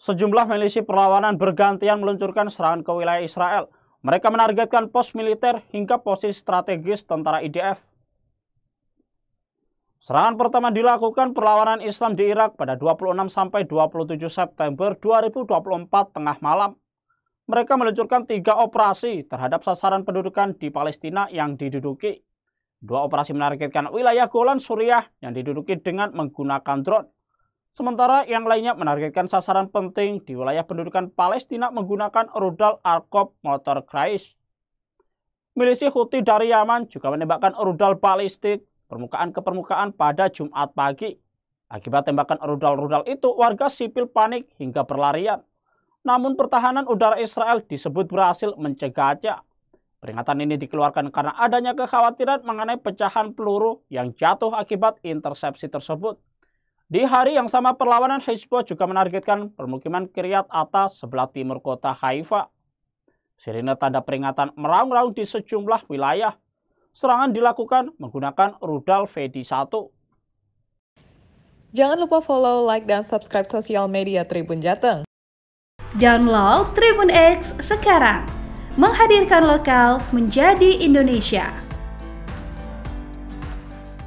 sejumlah milisi perlawanan bergantian meluncurkan serangan ke wilayah Israel. Mereka menargetkan pos militer hingga posisi strategis tentara IDF. Serangan pertama dilakukan perlawanan Islam di Irak pada 26 27 September 2024 tengah malam. Mereka meluncurkan tiga operasi terhadap sasaran pendudukan di Palestina yang diduduki. Dua operasi menargetkan wilayah Golan Suriah yang diduduki dengan menggunakan drone Sementara yang lainnya menargetkan sasaran penting di wilayah pendudukan Palestina menggunakan rudal Arkop Motor Kreis. Milisi Houthi dari Yaman juga menembakkan rudal balistik permukaan ke permukaan pada Jumat pagi. Akibat tembakan rudal-rudal itu, warga sipil panik hingga berlarian. Namun pertahanan udara Israel disebut berhasil mencegahnya. Peringatan ini dikeluarkan karena adanya kekhawatiran mengenai pecahan peluru yang jatuh akibat intersepsi tersebut. Di hari yang sama perlawanan Hizbut juga menargetkan permukiman Kiryat atas sebelah timur kota Haifa. Sirine tanda peringatan meraung-raung di sejumlah wilayah. Serangan dilakukan menggunakan rudal VD-1. Jangan lupa follow, like, dan subscribe sosial media Tribun Jateng. Download Tribun X sekarang. Menghadirkan lokal menjadi Indonesia.